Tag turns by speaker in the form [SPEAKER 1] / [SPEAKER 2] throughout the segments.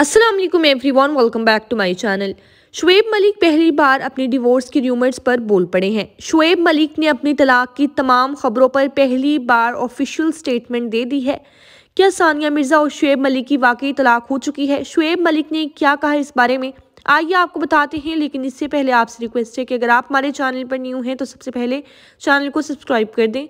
[SPEAKER 1] Aslam everyone welcome back to my channel Shoaib Malik पहली बार अपने डिवोर्स की र्यूमर्स पर बोल पड़े हैं शुएब मलिक ने अपनी तलाक की तमाम खबरों पर पहली बार ऑफिशियल स्टेटमेंट दे दी है क्या सानिया मिर्ज़ा और शुएब मलिक की वाकई तलाक हो चुकी है शुएब मलिक ने क्या कहा इस बारे में आइए आपको बताते हैं लेकिन इससे पहले आपसे रिक्वेस्ट है कि अगर आप हमारे चैनल पर न्यू हैं तो सबसे पहले चैनल को सब्सक्राइब कर दें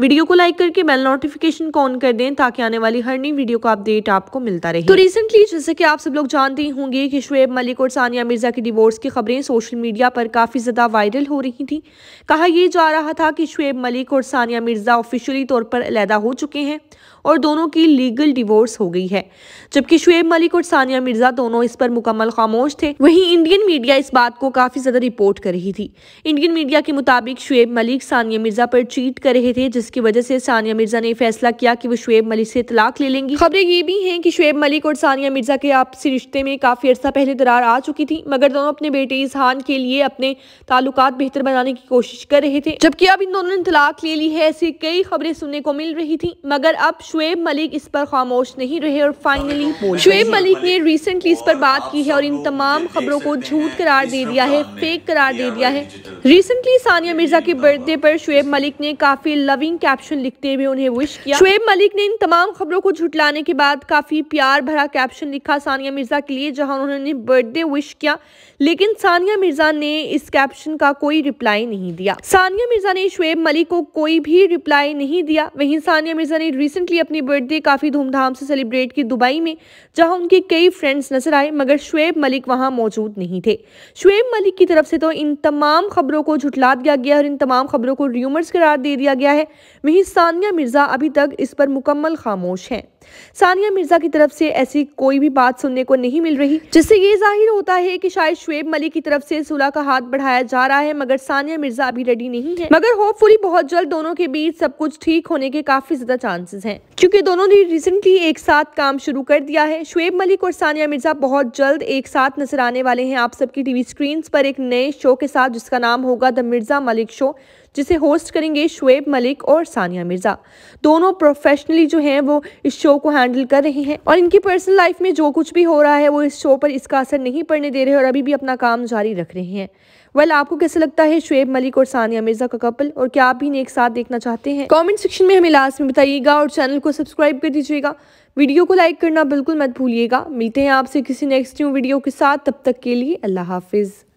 [SPEAKER 1] वीडियो को लाइक करके बेल नोटिफिकेशन को ऑन कर दें ताकि आने वाली हर नई वीडियो का अपडेट आपको मिलता रहे तो रिसेंटली जैसे कि आप सब लोग जानते ही होंगे कि शुएब मलिक और सानिया मिर्जा की डिवोर्स की खबरें सोशल मीडिया पर काफ़ी ज़्यादा वायरल हो रही थी कहा यह जा रहा था कि शुएब मलिक और सानिया मिर्जा ऑफिशियली तौर पर अलहदा हो चुके हैं और दोनों की लीगल डिवोर्स हो गई है जबकि शुएब मलिक और सानिया मिर्जा दोनों इस पर मुकम्मल खामोश थे वहीं इंडियन मीडिया इस बात को काफ़ी ज़्यादा रिपोर्ट कर रही थी इंडियन मीडिया के मुताबिक शुएब मलिक सानिया मिर्जा पर चीट कर रहे थे जिस जिसकी वजह से सानिया मिर्जा ने फैसला किया कि वो शुएब मलिक से तलाक ले लेंगी खबरें ये भी हैं कि शुएब मलिक और सानिया मिर्जा के आपसी रिश्ते में काफ़ी अर्सा पहले दरार आ चुकी थी मगर दोनों अपने बेटे इसहान के लिए अपने ताल्लुक बेहतर बनाने की कोशिश कर रहे थे जबकि अब इन दोनों ने तलाक ले ली है ऐसी कई खबरें सुनने को मिल रही थी मगर अब शुएब मलिक इस पर खामोश नहीं रहे और फाइनली शुएब मलिक ने रिसेंटली इस पर बात की है और इन तमाम खबरों को झूठ करार दे दिया है फेक करार दे दिया है रिसेंटली सानिया मिर्जा के बर्थडे पर शुएब मलिक ने काफ़ी लविंग कैप्शन लिखते हुए उन्हें विश किया शुएब मलिक ने इन तमाम खबरों को झुटलाने के बाद काफ़ी प्यार भरा कैप्शन लिखा सानिया मिर्जा के लिए जहां उन्होंने बर्थडे विश किया लेकिन सानिया मिर्जा ने इस कैप्शन का कोई रिप्लाई नहीं दिया सानिया मिर्जा ने शुएब मलिक को कोई भी रिप्लाई नहीं दिया वहीं सानिया मिर्जा ने रिसेंटली अपनी बर्थडे काफ़ी धूमधाम से सेलिब्रेट की दुबई में जहाँ उनके कई फ्रेंड्स नजर आए मगर शुएब मलिक वहाँ मौजूद नहीं थे शुएब मलिक की तरफ से तो इन तमाम खबर खबरों को झुटला दिया गया और इन तमाम खबरों को र्यूमर्स करार दे दिया गया है वहीं सानिया मिर्ज़ा अभी तक इस पर मुकम्मल खामोश हैं सानिया मिर्जा की तरफ से ऐसी कोई भी बात सुनने को नहीं मिल रही जिससे ये जाहिर होता है कि शायद शुएब मलिक की तरफ से सुलह का हाथ बढ़ाया जा रहा है मगर सानिया मिर्जा अभी रेडी नहीं है मगर होपफुली बहुत जल्द दोनों के बीच सब कुछ ठीक होने के काफी ज्यादा चांसेस हैं क्योंकि दोनों ने रिसेंटली एक साथ काम शुरू कर दिया है शुएब मलिक और सानिया मिर्जा बहुत जल्द एक साथ नजर आने वाले है आप सबकी टीवी स्क्रीन पर एक नए शो के साथ जिसका नाम होगा द मिर्जा मलिक शो जिसे होस्ट करेंगे शुएब मलिक और सानिया मिर्ज़ा दोनों प्रोफेशनली जो हैं वो इस शो को हैंडल कर रहे हैं और इनकी पर्सनल लाइफ में जो कुछ भी हो रहा है वो इस शो पर इसका असर नहीं पड़ने दे रहे और अभी भी अपना काम जारी रख रहे हैं वेल आपको कैसे लगता है शुएब मलिक और सानिया मिर्जा का कपल और क्या आप भी इन्हें एक साथ देखना चाहते हैं कमेंट सेक्शन में हमें लास्ट में बताइएगा और चैनल को सब्सक्राइब कर दीजिएगा वीडियो को लाइक करना बिल्कुल मत भूलिएगा मिलते हैं आपसे किसी नेक्स्ट न्यू वीडियो के साथ तब तक के लिए अल्लाह हाफिज़